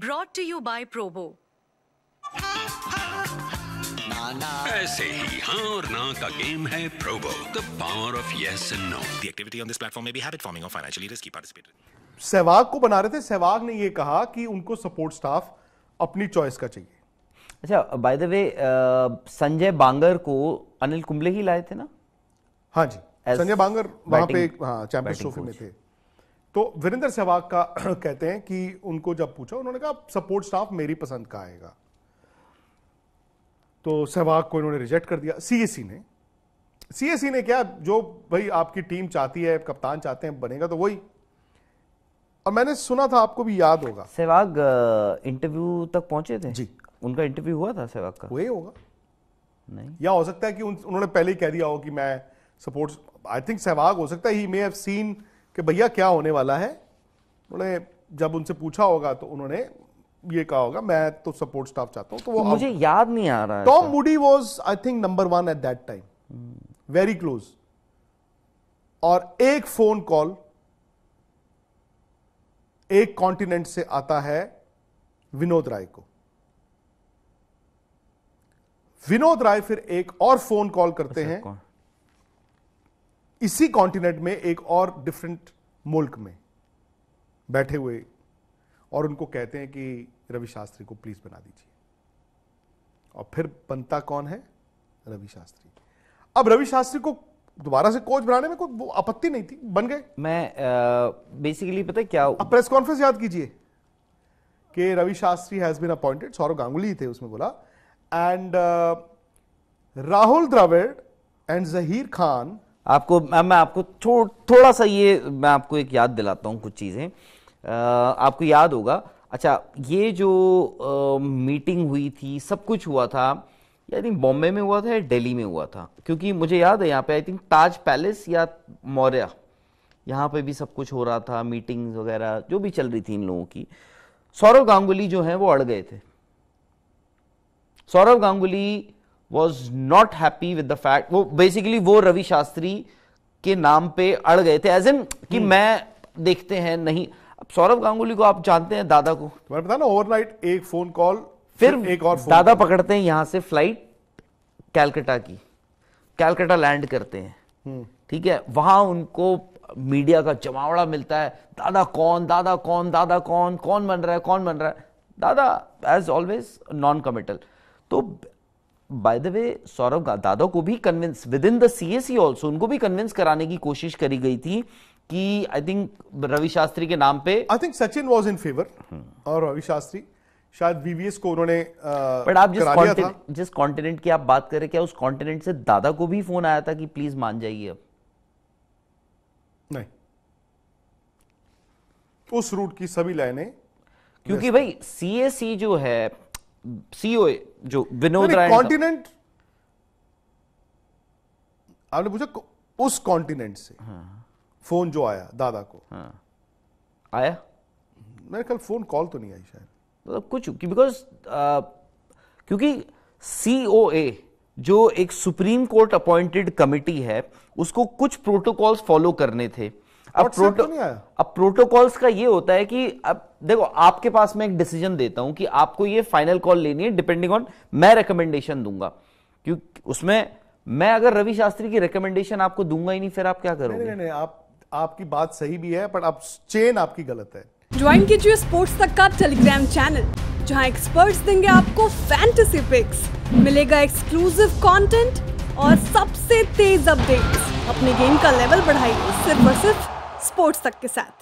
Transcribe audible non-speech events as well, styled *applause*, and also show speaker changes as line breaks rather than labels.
Broad to you by Probo ऐसे ही हाँ और ना का गेम है Probo the power of
yes and no the activity on this platform में बी हैबिट फॉर्मिंग और फाइनेंशियली रिस्की पार्टिसिपेटेड
सहवाग को बना रहे थे सहवाग ने ये कहा कि उनको सपोर्ट स्टाफ अपनी चॉइस का चाहिए अच्छा by the way
Sanjay Bangar को अनिल कुंबले ही लाए थे ना हाँ जी संजय
बांगर वहां पे हाँ चैंपियंस ट्रॉफी में थे तो वीरेंद्र सहवाग का *clears throat* कहते हैं कि उनको जब पूछा उन्होंने कहा सपोर्ट स्टाफ मेरी पसंद का आएगा तो सहवाग को इन्होंने रिजेक्ट कर दिया सीएसी ने सीएसी ने क्या जो भाई आपकी टीम चाहती है कप्तान चाहते हैं बनेगा तो वही और मैंने सुना था आपको भी याद होगा सहवाग इंटरव्यू तक पहुंचे थे जी उनका इंटरव्यू हुआ था सहवाग का वही होगा नहीं या हो सकता है कि उन, उन्होंने पहले ही कह दिया हो कि मैं सपोर्ट आई थिंक सहवाग हो सकता है ही मे हैव सीन कि भैया क्या होने वाला है उन्होंने जब उनसे पूछा होगा तो उन्होंने ये कहा होगा मैं तो सपोर्ट स्टाफ चाहता हूँ तो वो तो मुझे
याद नहीं आ रहा Tom
Moody was I think number one at that time very close और एक फोन कॉल एक कॉन्टिनेंट से आता है विनोद राय को विनोद राय फिर एक और फोन कॉल करते अच्छा, हैं इसी कॉन्टिनेंट में एक और डिफरेंट मुल्क में बैठे हुए और उनको कहते हैं कि रवि शास्त्री को प्लीज बना दीजिए और फिर बनता कौन है रवि शास्त्री अब रवि शास्त्री को दोबारा से कोच बनाने में कोई आपत्ति नहीं थी बन गए मैं बेसिकली पता क्या अब प्रेस कॉन्फ्रेंस याद कीजिए कि Ravi Shastri has been appointed Sourav Ganguly थे उसमें बोला एंड राहुल द्रविड़ एंड जहीर खान आपको
मैं आपको थो, थोड़ा सा ये मैं आपको एक याद दिलाता हूँ कुछ चीज़ें आपको याद होगा अच्छा ये जो आ, मीटिंग हुई थी सब कुछ हुआ था आई थिंक बॉम्बे में हुआ था या दिल्ली में हुआ था क्योंकि मुझे याद है यहाँ पे आई थिंक ताज पैलेस या मौर्य यहाँ पे भी सब कुछ हो रहा था मीटिंग्स वगैरह जो भी चल रही थी इन लोगों की सौरव गांगुली जो हैं वो अड़ गए थे Sourav Ganguly was not happy with the fact वो बेसिकली वो रवि शास्त्री के नाम पे अड़ गए थे एज एन कि hmm. मैं देखते हैं नहीं सौरभ गांगुली को आप
जानते हैं दादा को तुम्हें ना ओवरनाइट एक फोन कॉल फिर एक और दादा
पकड़ते हैं यहाँ से फ्लाइट कैलकटा की कैलकटा लैंड करते हैं hmm. ठीक है वहां उनको मीडिया का जमावड़ा मिलता है दादा कौन दादा कौन दादा कौन कौन बन रहा है कौन बन रहा है Dada as always non committal तो by the way Sourav Dada को भी convince within the C S also उनको भी कन्विंस कराने की कोशिश करी गई थी कि आई थिंक रवि शास्त्री के नाम पे I think Sachin was in
favour और रवि शास्त्री शायद बीवीएस को उन्होंने बट uh, आप जिस
जिस कॉन्टिनेंट की आप बात कर रहे क्या उस कॉन्टिनेंट से दादा को भी फोन आया था कि प्लीज मान जाइए अब
नहीं उस रूट की सभी लाइनें क्योंकि भाई
सीएसी जो है सीओ e जो विनोद राय कॉन्टिनेंट
आपने पूछा उस कॉन्टिनेंट से हाँ। फोन जो आया दादा को हाँ। आया मेरे कल फोन कॉल तो नहीं आई शायद मतलब कुछ बिकॉज क्योंकि
सीओए e जो एक सुप्रीम कोर्ट अपॉइंटेड कमिटी है उसको कुछ प्रोटोकॉल्स फॉलो करने थे अब प्रोटो तो नहीं आया अब प्रोटोकॉल्स का ये होता है कि अब देखो आपके पास मैं एक डिसीजन देता हूं कि आपको ये फाइनल कॉल लेनी है डिपेंडिंग ऑन मैं रिकमेंडेशन दूंगा क्योंकि उसमें मैं अगर रवि शास्त्री की रिकमेंडेशन आपको दूंगा ही नहीं फिर आप क्या
करोगे नहीं, नहीं, आप आपकी बात सही भी है पर आप चेन आपकी गलत है ज्वाइन कीजिए स्पोर्ट्स तक का टेलीग्राम चैनल जहां एक्सपर्ट्स देंगे आपको फैंटेसी पिक्स मिलेगा एक्सक्लूसिव कंटेंट और सबसे तेज अपडेट्स अपने गेम का लेवल बढ़ाइए सिर्फ और सिर्फ स्पोर्ट्स तक के साथ